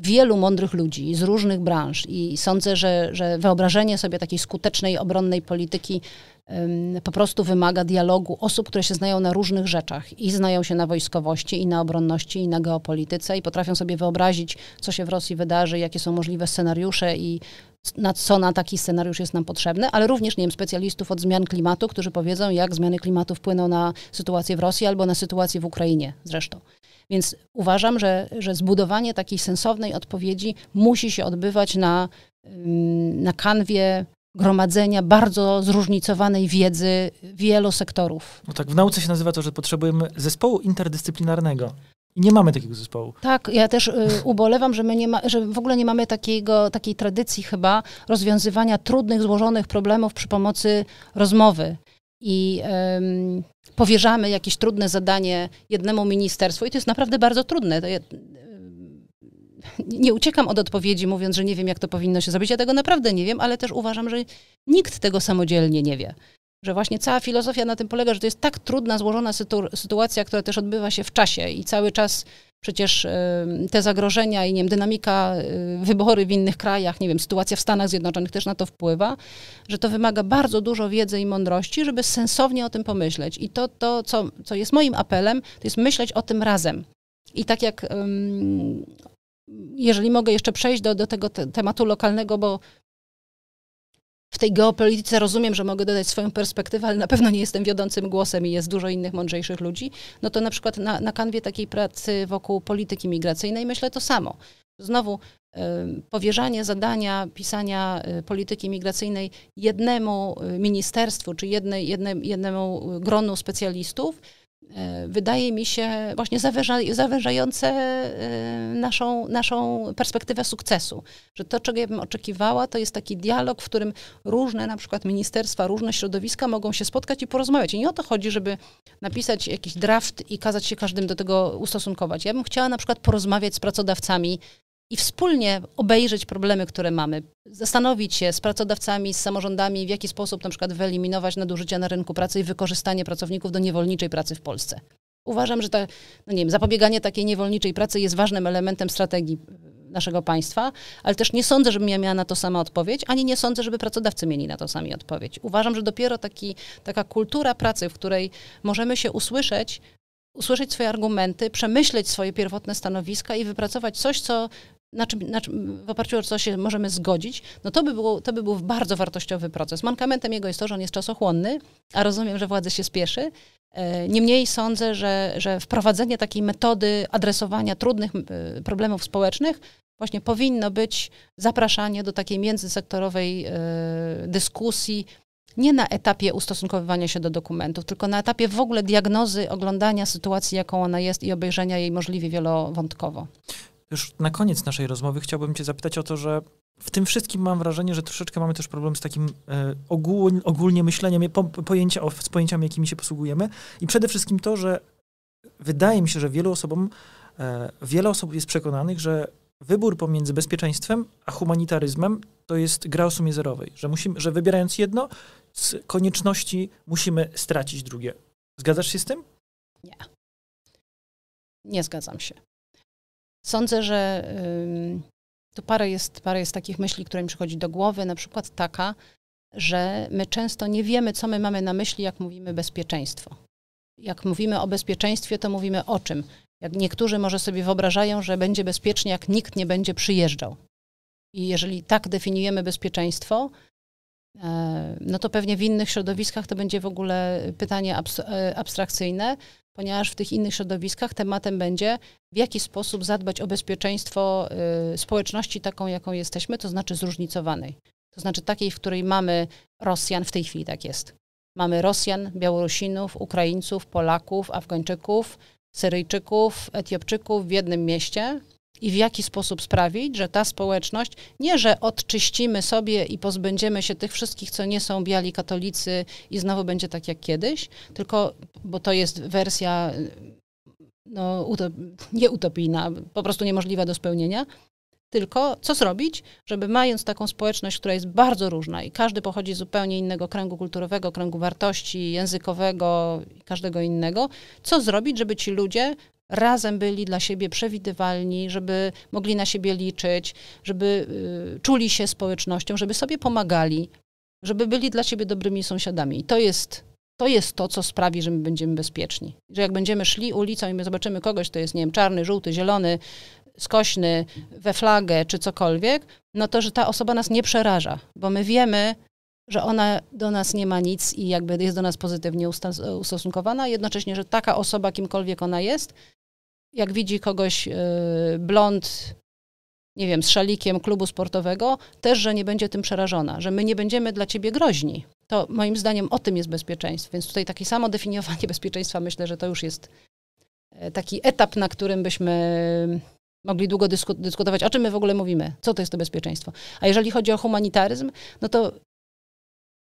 [SPEAKER 1] wielu mądrych ludzi z różnych branż i sądzę, że, że wyobrażenie sobie takiej skutecznej, obronnej polityki um, po prostu wymaga dialogu osób, które się znają na różnych rzeczach i znają się na wojskowości, i na obronności, i na geopolityce i potrafią sobie wyobrazić, co się w Rosji wydarzy, jakie są możliwe scenariusze i na co na taki scenariusz jest nam potrzebne, ale również, nie wiem, specjalistów od zmian klimatu, którzy powiedzą, jak zmiany klimatu wpłyną na sytuację w Rosji albo na sytuację w Ukrainie zresztą. Więc uważam, że, że zbudowanie takiej sensownej odpowiedzi musi się odbywać na, na kanwie gromadzenia bardzo zróżnicowanej wiedzy wielu sektorów.
[SPEAKER 2] No tak, w nauce się nazywa to, że potrzebujemy zespołu interdyscyplinarnego. I nie mamy takiego zespołu.
[SPEAKER 1] Tak, ja też y, ubolewam, że my nie ma, że w ogóle nie mamy takiego, takiej tradycji chyba rozwiązywania trudnych, złożonych problemów przy pomocy rozmowy i powierzamy jakieś trudne zadanie jednemu ministerstwu, i to jest naprawdę bardzo trudne. Ja, nie uciekam od odpowiedzi, mówiąc, że nie wiem, jak to powinno się zrobić. Ja tego naprawdę nie wiem, ale też uważam, że nikt tego samodzielnie nie wie. Że właśnie cała filozofia na tym polega, że to jest tak trudna, złożona sytu sytuacja, która też odbywa się w czasie i cały czas Przecież y, te zagrożenia i nie wiem, dynamika y, wybory w innych krajach, nie wiem, sytuacja w Stanach Zjednoczonych też na to wpływa, że to wymaga bardzo dużo wiedzy i mądrości, żeby sensownie o tym pomyśleć. I to, to co, co jest moim apelem, to jest myśleć o tym razem. I tak jak jeżeli mogę jeszcze przejść do, do tego te tematu lokalnego, bo w tej geopolityce rozumiem, że mogę dodać swoją perspektywę, ale na pewno nie jestem wiodącym głosem i jest dużo innych mądrzejszych ludzi, no to na przykład na, na kanwie takiej pracy wokół polityki migracyjnej myślę to samo. Znowu powierzanie zadania pisania y, polityki migracyjnej jednemu y, ministerstwu czy jednej, jedne, jednemu y, gronu specjalistów E, wydaje mi się, właśnie zawęża, zawężające e, naszą, naszą perspektywę sukcesu. Że to, czego ja bym oczekiwała, to jest taki dialog, w którym różne na przykład ministerstwa, różne środowiska mogą się spotkać i porozmawiać. I nie o to chodzi, żeby napisać jakiś draft i kazać się każdym do tego ustosunkować. Ja bym chciała na przykład porozmawiać z pracodawcami i wspólnie obejrzeć problemy, które mamy, zastanowić się z pracodawcami, z samorządami, w jaki sposób na przykład wyeliminować nadużycia na rynku pracy i wykorzystanie pracowników do niewolniczej pracy w Polsce. Uważam, że ta, no nie wiem, zapobieganie takiej niewolniczej pracy jest ważnym elementem strategii e, naszego państwa, ale też nie sądzę, żebym ja miała na to sama odpowiedź, ani nie sądzę, żeby pracodawcy mieli na to sami odpowiedź. Uważam, że dopiero taki, taka kultura pracy, w której możemy się usłyszeć, usłyszeć swoje argumenty, przemyśleć swoje pierwotne stanowiska i wypracować coś, co na czym, na czym, w oparciu o co się możemy zgodzić, no to by, było, to by był bardzo wartościowy proces. Mankamentem jego jest to, że on jest czasochłonny, a rozumiem, że władze się spieszy. E, niemniej sądzę, że, że wprowadzenie takiej metody adresowania trudnych e, problemów społecznych właśnie powinno być zapraszanie do takiej międzysektorowej e, dyskusji, nie na etapie ustosunkowywania się do dokumentów, tylko na etapie w ogóle diagnozy, oglądania sytuacji, jaką ona jest i obejrzenia jej możliwie wielowątkowo.
[SPEAKER 2] Już na koniec naszej rozmowy chciałbym Cię zapytać o to, że w tym wszystkim mam wrażenie, że troszeczkę mamy też problem z takim e, ogólnie myśleniem, po, pojęcia, z pojęciami, jakimi się posługujemy. I przede wszystkim to, że wydaje mi się, że wielu osobom, e, wiele osób jest przekonanych, że wybór pomiędzy bezpieczeństwem a humanitaryzmem to jest gra o sumie zerowej, że, musimy, że wybierając jedno, z konieczności musimy stracić drugie. Zgadzasz się z tym? Nie.
[SPEAKER 1] Nie zgadzam się. Sądzę, że tu parę jest, parę jest takich myśli, które mi przychodzi do głowy, na przykład taka, że my często nie wiemy, co my mamy na myśli, jak mówimy bezpieczeństwo. Jak mówimy o bezpieczeństwie, to mówimy o czym? Jak niektórzy może sobie wyobrażają, że będzie bezpiecznie, jak nikt nie będzie przyjeżdżał. I jeżeli tak definiujemy bezpieczeństwo, e, no to pewnie w innych środowiskach to będzie w ogóle pytanie e, abstrakcyjne, ponieważ w tych innych środowiskach tematem będzie, w jaki sposób zadbać o bezpieczeństwo y, społeczności taką, jaką jesteśmy, to znaczy zróżnicowanej. To znaczy takiej, w której mamy Rosjan, w tej chwili tak jest. Mamy Rosjan, Białorusinów, Ukraińców, Polaków, Afgańczyków, Syryjczyków, Etiopczyków w jednym mieście i w jaki sposób sprawić, że ta społeczność, nie że odczyścimy sobie i pozbędziemy się tych wszystkich, co nie są biali katolicy i znowu będzie tak jak kiedyś, tylko, bo to jest wersja no, utop, nieutopijna, po prostu niemożliwa do spełnienia, tylko co zrobić, żeby mając taką społeczność, która jest bardzo różna i każdy pochodzi z zupełnie innego kręgu kulturowego, kręgu wartości, językowego i każdego innego, co zrobić, żeby ci ludzie razem byli dla siebie przewidywalni, żeby mogli na siebie liczyć, żeby y, czuli się społecznością, żeby sobie pomagali, żeby byli dla siebie dobrymi sąsiadami. I to jest to jest to, co sprawi, że my będziemy bezpieczni. Że jak będziemy szli ulicą i my zobaczymy kogoś, to jest, nie wiem, czarny, żółty, zielony, skośny, we flagę czy cokolwiek, no to, że ta osoba nas nie przeraża, bo my wiemy, że ona do nas nie ma nic i jakby jest do nas pozytywnie ustosunkowana, jednocześnie, że taka osoba, kimkolwiek ona jest, jak widzi kogoś y, blond, nie wiem, z szalikiem klubu sportowego, też, że nie będzie tym przerażona, że my nie będziemy dla ciebie groźni. To moim zdaniem o tym jest bezpieczeństwo. Więc tutaj takie samo definiowanie bezpieczeństwa myślę, że to już jest e, taki etap, na którym byśmy mogli długo dysku dyskutować, o czym my w ogóle mówimy, co to jest to bezpieczeństwo. A jeżeli chodzi o humanitaryzm, no to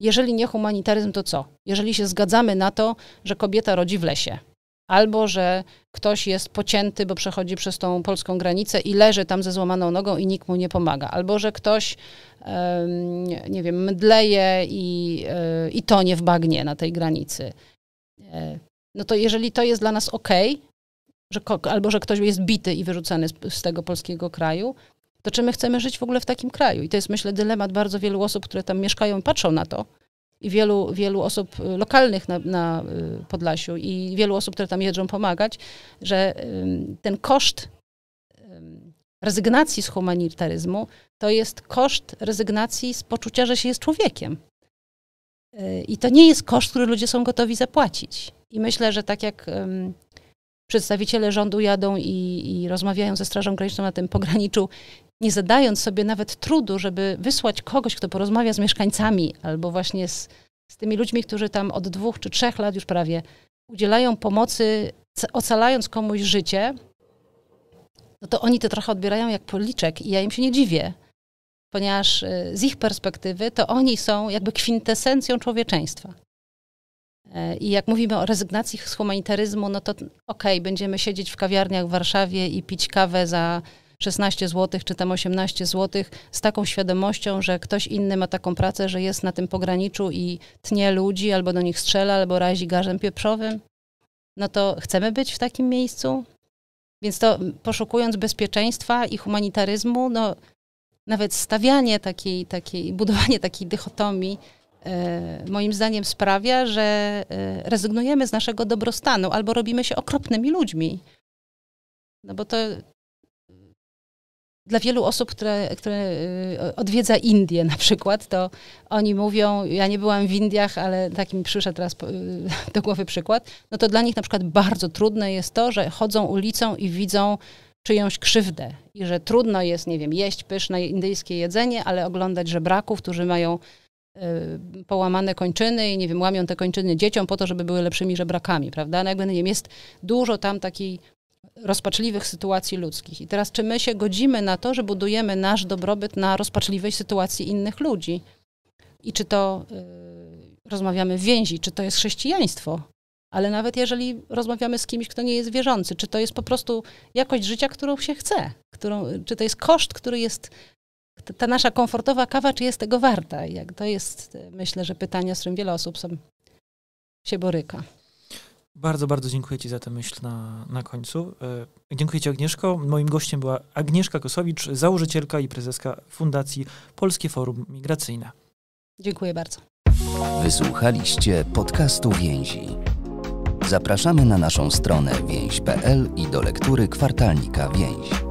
[SPEAKER 1] jeżeli nie humanitaryzm, to co? Jeżeli się zgadzamy na to, że kobieta rodzi w lesie, albo że ktoś jest pocięty, bo przechodzi przez tą polską granicę i leży tam ze złamaną nogą i nikt mu nie pomaga, albo że ktoś, nie wiem, mdleje i, e, i tonie w bagnie na tej granicy. E, no to jeżeli to jest dla nas ok, że, albo że ktoś jest bity i wyrzucany z, z tego polskiego kraju, to czy my chcemy żyć w ogóle w takim kraju? I to jest, myślę, dylemat bardzo wielu osób, które tam mieszkają i patrzą na to i wielu, wielu osób y, lokalnych na, na, y, Podlasiu i wielu osób, które tam jeżdżą pomagać, że ten koszt rezygnacji z humanitaryzmu to jest koszt rezygnacji z poczucia, że się jest człowiekiem. Y, I to nie jest koszt, który ludzie są gotowi zapłacić. I myślę, że tak jak przedstawiciele rządu jadą i, i rozmawiają ze Strażą Graniczną na tym pograniczu nie zadając sobie nawet trudu, żeby wysłać kogoś, kto porozmawia z mieszkańcami albo właśnie z, z tymi ludźmi, którzy tam od dwóch czy trzech lat już prawie udzielają pomocy, ocalając komuś życie, no to oni to trochę odbierają jak policzek i ja im się nie dziwię, ponieważ y, z ich perspektywy to oni są jakby kwintesencją człowieczeństwa. E, I jak mówimy o rezygnacji z humanitaryzmu, no to okej, okay, będziemy siedzieć w kawiarniach w Warszawie i pić kawę za 16 zł czy tam 18 zł z taką świadomością, że ktoś inny ma taką pracę, że jest na tym pograniczu i tnie ludzi albo do nich strzela, albo razi garzem pieprzowym, no to chcemy być w takim miejscu? Więc to poszukując bezpieczeństwa i humanitaryzmu, no nawet stawianie takiej, takiej budowanie takiej dychotomii e, moim zdaniem sprawia, że e, rezygnujemy z naszego dobrostanu albo robimy się okropnymi ludźmi. No bo to dla wielu osób, które, które y, odwiedza Indię na przykład, to oni mówią, ja nie byłam w Indiach, ale taki mi przyszedł teraz y, do głowy przykład, no to dla nich na przykład bardzo trudne jest to, że chodzą ulicą i widzą czyjąś krzywdę i że trudno jest, nie wiem, jeść pyszne indyjskie jedzenie, ale oglądać żebraków, którzy mają y, połamane kończyny i nie wiem, łamią te kończyny dzieciom po to, żeby były lepszymi żebrakami, prawda? No jakby, no nie wiem, jest dużo tam takiej rozpaczliwych sytuacji ludzkich. I teraz, czy my się godzimy na to, że budujemy nasz dobrobyt na rozpaczliwej sytuacji innych ludzi? I czy to y, rozmawiamy w więzi, czy to jest chrześcijaństwo? Ale nawet jeżeli rozmawiamy z kimś, kto nie jest wierzący, czy to jest po prostu jakość życia, którą się chce? Którą, czy to jest koszt, który jest ta nasza komfortowa kawa, czy jest tego warta? Jak to jest, y, myślę, że pytanie, z którym wiele osób sobie się boryka.
[SPEAKER 2] Bardzo, bardzo dziękuję Ci za tę myśl na, na końcu. E, dziękuję Ci Agnieszko. Moim gościem była Agnieszka Kosowicz, założycielka i prezeska Fundacji Polskie Forum Migracyjne. Dziękuję bardzo.
[SPEAKER 1] Wysłuchaliście podcastu Więzi. Zapraszamy na naszą stronę więź.pl
[SPEAKER 2] i do lektury kwartalnika Więź.